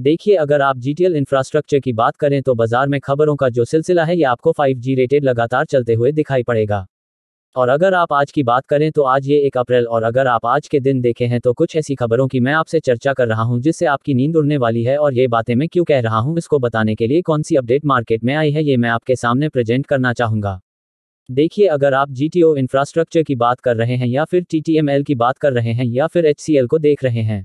देखिए अगर आप जी इंफ्रास्ट्रक्चर की बात करें तो बाजार में खबरों का जो सिलसिला है ये आपको 5G रेटेड लगातार चलते हुए दिखाई पड़ेगा और अगर आप आज की बात करें तो आज ये एक अप्रैल और अगर आप आज के दिन देखे हैं तो कुछ ऐसी खबरों की मैं आपसे चर्चा कर रहा हूँ जिससे आपकी नींद उड़ने वाली है और ये बातें मैं क्यों कह रहा हूँ इसको बताने के लिए कौन सी अपडेट मार्केट में आई है ये मैं आपके सामने प्रेजेंट करना चाहूंगा देखिए अगर आप जी इंफ्रास्ट्रक्चर की बात कर रहे हैं या फिर टी की बात कर रहे हैं या फिर एच को देख रहे हैं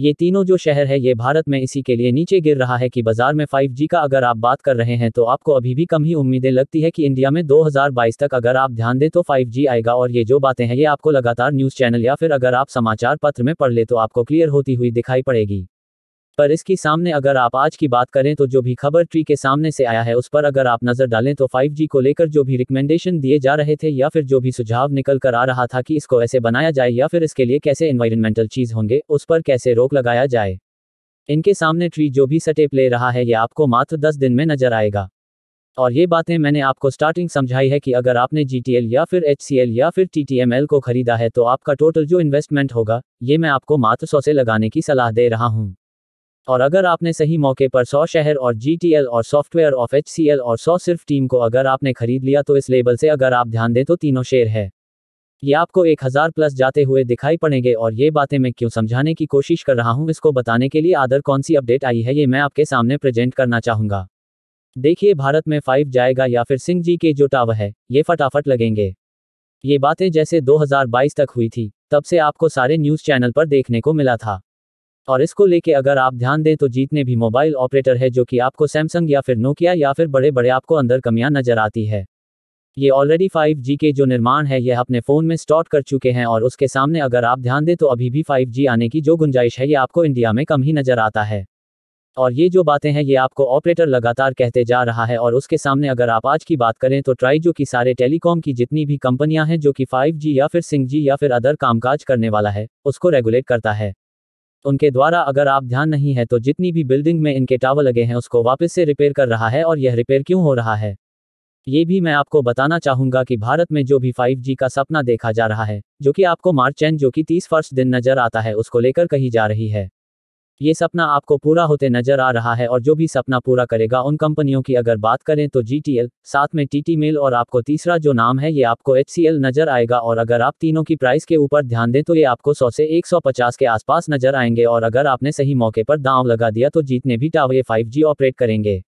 ये तीनों जो शहर है ये भारत में इसी के लिए नीचे गिर रहा है कि बाजार में 5G का अगर आप बात कर रहे हैं तो आपको अभी भी कम ही उम्मीदें लगती है कि इंडिया में 2022 तक अगर आप ध्यान दें तो 5G आएगा और ये जो बातें हैं ये आपको लगातार न्यूज़ चैनल या फिर अगर आप समाचार पत्र में पढ़ ले तो आपको क्लियर होती हुई दिखाई पड़ेगी पर इसके सामने अगर आप आज की बात करें तो जो भी खबर ट्री के सामने से आया है उस पर अगर आप नजर डालें तो 5G को लेकर जो भी रिकमेंडेशन दिए जा रहे थे या फिर जो भी सुझाव निकल कर आ रहा था कि इसको ऐसे बनाया जाए या फिर इसके लिए कैसे इन्वायरमेंटल चीज होंगे उस पर कैसे रोक लगाया जाए इनके सामने ट्री जो भी सटेप ले रहा है यह आपको मात्र दस दिन में नजर आएगा और ये बातें मैंने आपको स्टार्टिंग समझाई है कि अगर आपने जी या फिर एच या फिर टी को खरीदा है तो आपका टोटल जो इन्वेस्टमेंट होगा ये मैं आपको मात्र सौ से लगाने की सलाह दे रहा हूँ और अगर आपने सही मौके पर सौ शहर और एल और सॉफ्टवेयर ऑफ एल और सौ सिर्फ टीम को अगर आपने खरीद लिया तो इस लेबल से अगर आप ध्यान दें तो तीनों शेयर है ये आपको एक हजार प्लस जाते हुए दिखाई पड़ेंगे और ये बातें मैं क्यों समझाने की कोशिश कर रहा हूँ इसको बताने के लिए आदर कौन सी अपडेट आई है ये मैं आपके सामने प्रेजेंट करना चाहूँगा देखिए भारत में फाइव जाएगा या फिर सिंह जी के जो टाव है ये फटाफट लगेंगे ये बातें जैसे 2022 तक हुई थी तब से आपको सारे न्यूज चैनल पर देखने को मिला था और इसको लेके अगर आप ध्यान दें तो जीतने भी मोबाइल ऑपरेटर है जो कि आपको सैमसंग या फिर नोकिया या फिर बड़े बड़े आपको अंदर कमियां नजर आती है ये ऑलरेडी जी के जो निर्माण है यह अपने फ़ोन में स्टॉर्ट कर चुके हैं और उसके सामने अगर आप ध्यान दें तो अभी भी जी आने की जो गुंजाइश है ये आपको इंडिया में कम ही नज़र आता है और ये जो बातें हैं ये आपको ऑपरेटर लगातार कहते जा रहा है और उसके सामने अगर आप आज की बात करें तो ट्राई जो कि सारे टेलीकॉम की जितनी भी कंपनियां हैं जो कि 5G या फिर सिंग जी या फिर अदर कामकाज करने वाला है उसको रेगुलेट करता है तो उनके द्वारा अगर आप ध्यान नहीं है तो जितनी भी बिल्डिंग में इनके टावर लगे हैं उसको वापस से रिपेयर कर रहा है और यह रिपेयर क्यों हो रहा है ये भी मैं आपको बताना चाहूंगा कि भारत में जो भी फाइव का सपना देखा जा रहा है जो कि आपको मार्च एंड जो कि तीस फर्स्ट दिन नजर आता है उसको लेकर कही जा रही है ये सपना आपको पूरा होते नजर आ रहा है और जो भी सपना पूरा करेगा उन कंपनियों की अगर बात करें तो जी साथ में टी मेल और आपको तीसरा जो नाम है ये आपको एच नजर आएगा और अगर आप तीनों की प्राइस के ऊपर ध्यान दें तो ये आपको सौ से एक के आसपास नजर आएंगे और अगर आपने सही मौके पर दाव लगा दिया तो जीतने भी टावर फाइव ऑपरेट करेंगे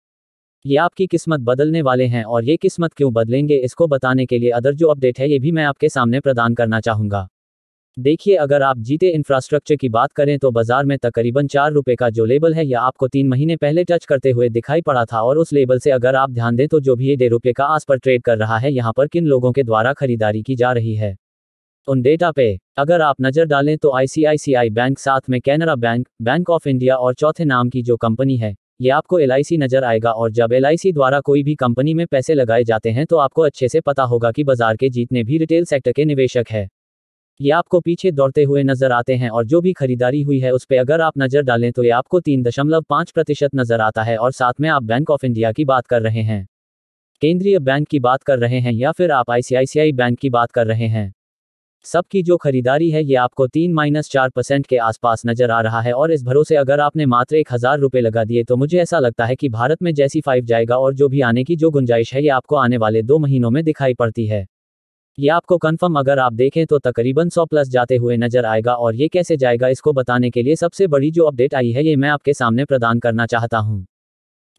ये आपकी किस्मत बदलने वाले हैं और ये किस्मत क्यों बदलेंगे इसको बताने के लिए अदर जो अपडेट है ये भी मैं आपके सामने प्रदान करना चाहूँगा देखिए अगर आप जीते इंफ्रास्ट्रक्चर की बात करें तो बाजार में तकरीबन चार रुपए का जो लेबल है यह आपको तीन महीने पहले टच करते हुए दिखाई पड़ा था और उस लेबल से अगर आप ध्यान दें तो जो भी ये डेढ़ रुपये का आस पर ट्रेड कर रहा है यहाँ पर किन लोगों के द्वारा खरीदारी की जा रही है उन डेटा पे अगर आप नजर डालें तो आईसीआईसीआई बैंक साथ में Canara bank bank of India और चौथे नाम की जो कंपनी है ये आपको एल नजर आएगा और जब एल द्वारा कोई भी कंपनी में पैसे लगाए जाते हैं तो आपको अच्छे से पता होगा कि बाजार के जीतने भी रिटेल सेक्टर के निवेशक है ये आपको पीछे दौड़ते हुए नजर आते हैं और जो भी खरीदारी हुई है उस पर अगर आप नजर डालें तो ये आपको तीन दशमलव पाँच प्रतिशत नजर आता है और साथ में आप बैंक ऑफ इंडिया की बात कर रहे हैं केंद्रीय बैंक की बात कर रहे हैं या फिर आप आईसीआईसीआई बैंक की बात कर रहे हैं सबकी जो खरीदारी है ये आपको तीन माइनस चार परसेंट के आसपास नजर आ रहा है और इस भरोसे अगर आपने मात्र एक हजार रुपये लगा दिए तो मुझे ऐसा लगता है कि भारत में जैसी फाइव जाएगा और जो भी आने की जो गुंजाइश है ये आपको आने वाले दो महीनों में दिखाई पड़ती है ये आपको कंफर्म अगर आप देखें तो तकरीबन 100 प्लस जाते हुए नजर आएगा और ये कैसे जाएगा इसको बताने के लिए सबसे बड़ी जो अपडेट आई है ये मैं आपके सामने प्रदान करना चाहता हूँ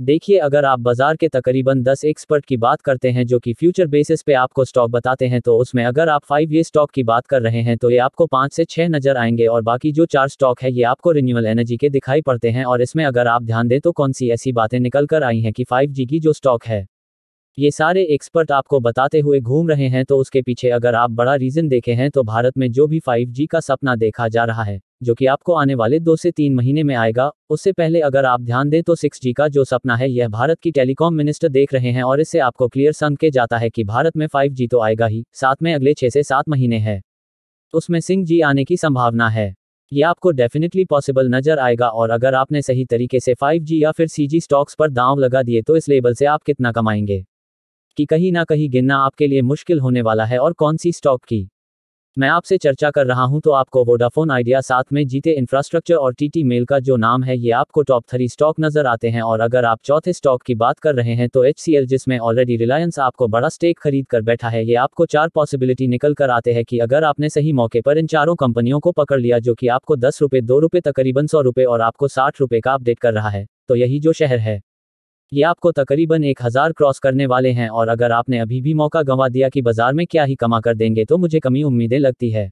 देखिए अगर आप बाजार के तकरीबन 10 एक्सपर्ट की बात करते हैं जो कि फ्यूचर बेसिस पे आपको स्टॉक बताते हैं तो उसमें अगर आप फाइव ये स्टॉक की बात कर रहे हैं तो ये आपको पाँच से छः नजर आएंगे और बाकी जो चार स्टॉक है ये आपको रिन्यूअल एनर्जी के दिखाई पड़ते हैं और इसमें अगर आप ध्यान दें तो कौन सी ऐसी बातें निकल कर आई हैं कि फाइव की जो स्टॉक है ये सारे एक्सपर्ट आपको बताते हुए घूम रहे हैं तो उसके पीछे अगर आप बड़ा रीजन देखे हैं तो भारत में जो भी 5G का सपना देखा जा रहा है जो कि आपको आने वाले दो से तीन महीने में आएगा उससे पहले अगर आप ध्यान दें तो 6G का जो सपना है यह भारत की टेलीकॉम मिनिस्टर देख रहे हैं और इससे आपको क्लियर संग के जाता है कि भारत में 5G तो आएगा ही साथ में अगले छह से सात महीने है उसमें सिंह जी आने की संभावना है ये आपको डेफिनेटली पॉसिबल नजर आएगा और अगर आपने सही तरीके से 5G या फिर सी स्टॉक्स पर दाव लगा दिए तो इस लेवल से आप कितना कमाएंगे कि कहीं ना कहीं गिनना आपके लिए मुश्किल होने वाला है और कौन सी स्टॉक की मैं आपसे चर्चा कर रहा हूं तो आपको वोडाफोन आइडिया साथ में जीते इंफ्रास्ट्रक्चर और टीटी मेल का जो नाम है ये आपको टॉप थ्री स्टॉक नजर आते हैं और अगर आप चौथे स्टॉक की बात कर रहे हैं तो एच जिसमें ऑलरेडी रिलायंस आपको बड़ा स्टेक खरीद कर बैठा है ये आपको चार पॉसिबिलिटी निकल कर आते हैं कि अगर आपने सही मौके पर इन चारों कंपनियों को पकड़ लिया जो कि आपको दस रुपये दो रुपये तकरीबन सौ रुपये और आपको साठ रुपये का अपडेट कर रहा है तो यही जो शहर है ये आपको तकरीबन एक हज़ार क्रॉस करने वाले हैं और अगर आपने अभी भी मौका गंवा दिया कि बाजार में क्या ही कमा कर देंगे तो मुझे कमी उम्मीदें लगती है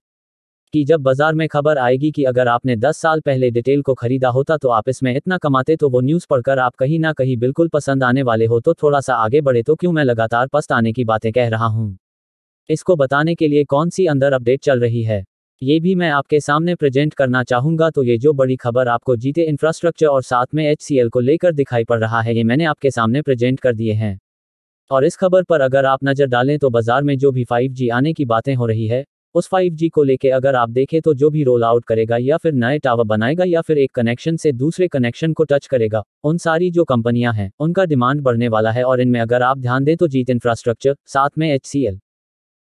कि जब बाजार में खबर आएगी कि अगर आपने 10 साल पहले डिटेल को खरीदा होता तो आप इसमें इतना कमाते तो वो न्यूज़ पढ़कर आप कहीं ना कहीं बिल्कुल पसंद आने वाले हो तो थोड़ा सा आगे बढ़े तो क्यों मैं लगातार पस्त आने की बातें कह रहा हूँ इसको बताने के लिए कौन सी अंदर अपडेट चल रही है ये भी मैं आपके सामने प्रेजेंट करना चाहूंगा तो ये जो बड़ी खबर आपको जीते इंफ्रास्ट्रक्चर और साथ में एच को लेकर दिखाई पड़ रहा है ये मैंने आपके सामने प्रेजेंट कर दिए हैं और इस खबर पर अगर आप नजर डालें तो बाजार में जो भी फाइव आने की बातें हो रही है उस 5G को लेके अगर आप देखें तो जो भी रोल आउट करेगा या फिर नए टावर बनाएगा या फिर एक कनेक्शन से दूसरे कनेक्शन को टच करेगा उन सारी जो कंपनियां हैं उनका डिमांड बढ़ने वाला है और इनमें अगर आप ध्यान दें तो जीत इंफ्रास्ट्रक्चर साथ में एच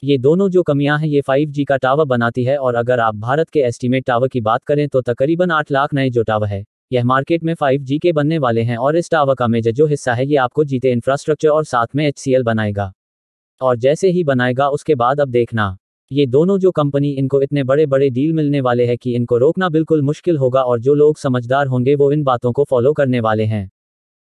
ये दोनों जो कमियां हैं ये 5G का टावर बनाती है और अगर आप भारत के एस्टीमेट टावर की बात करें तो तकरीबन 8 लाख नए जो टावर है यह मार्केट में 5G के बनने वाले हैं और इस टावर का मेजर जो हिस्सा है ये आपको जीते इंफ्रास्ट्रक्चर और साथ में एच बनाएगा और जैसे ही बनाएगा उसके बाद अब देखना ये दोनों जो कंपनी इनको इतने बड़े बड़े डील मिलने वाले हैं कि इनको रोकना बिल्कुल मुश्किल होगा और जो लोग समझदार होंगे वो इन बातों को फॉलो करने वाले हैं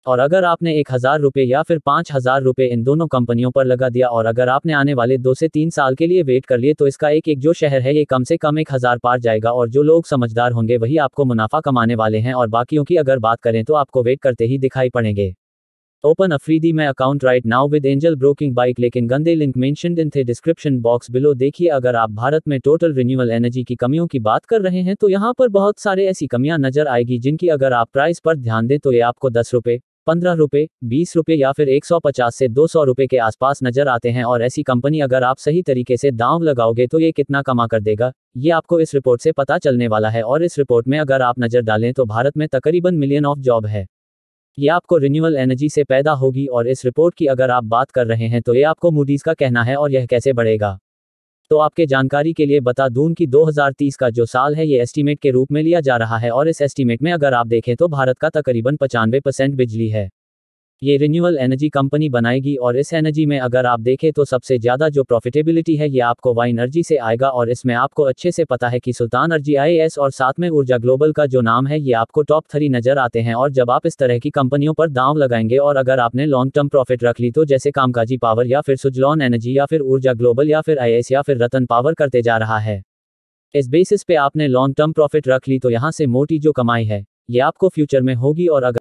और अगर आपने एक हज़ार रुपये या फिर पाँच हज़ार रुपये इन दोनों कंपनियों पर लगा दिया और अगर आपने आने वाले दो से तीन साल के लिए वेट कर लिए तो इसका एक एक जो शहर है ये कम से कम एक हज़ार पार जाएगा और जो लोग समझदार होंगे वही आपको मुनाफा कमाने वाले हैं और बाकियों की अगर बात करें तो आपको वेट करते ही दिखाई पड़ेंगे ओपन अफ्रीदी में account right now with Angel Broking bike लेकिन गंदे लिंक मेंशन इन थे डिस्क्रिप्शन बॉक्स बिलो देखिए अगर आप भारत में टोटल रिन्यूअल एनर्जी की कमियों की बात कर रहे हैं तो यहाँ पर बहुत सारे ऐसी कमियां नजर आएगी जिनकी अगर आप प्राइस पर ध्यान दें तो ये आपको दस रुपये पंद्रह रुपये बीस रुपये या फिर एक सौ पचास से दो सौ रुपये के आसपास नजर आते हैं और ऐसी कंपनी अगर आप सही तरीके से दाव लगाओगे तो ये कितना कमा कर देगा ये आपको इस रिपोर्ट से पता चलने वाला है और इस रिपोर्ट में अगर आप नज़र डालें तो भारत में तकरीबन मिलियन ऑफ जॉब है ये आपको रिन्यूअल एनर्जी से पैदा होगी और इस रिपोर्ट की अगर आप बात कर रहे हैं तो ये आपको मूडीज का कहना है और यह कैसे बढ़ेगा तो आपके जानकारी के लिए बता दूं कि 2030 का जो साल है ये एस्टीमेट के रूप में लिया जा रहा है और इस एस्टीमेट में अगर आप देखें तो भारत का तकरीबन पचानवे परसेंट बिजली है ये रिन्यूअल एनर्जी कंपनी बनाएगी और इस एनर्जी में अगर आप देखें तो सबसे ज़्यादा जो प्रॉफिटेबिलिटी है ये आपको वाई एनर्जी से आएगा और इसमें आपको अच्छे से पता है कि सुल्तान अर्जी आई और साथ में ऊर्जा ग्लोबल का जो नाम है ये आपको टॉप थ्री नज़र आते हैं और जब आप इस तरह की कंपनियों पर दाव लगाएंगे और अगर आपने लॉन्ग टर्म प्रॉफिट रख ली तो जैसे कामकाजी पावर या फिर सुजलॉन एनर्जी या फिर ऊर्जा ग्लोबल या फिर आई या फिर रतन पावर करते जा रहा है इस बेसिस पे आपने लॉन्ग टर्म प्रॉफिट रख ली तो यहाँ से मोटी जो कमाई है ये आपको फ्यूचर में होगी और अगर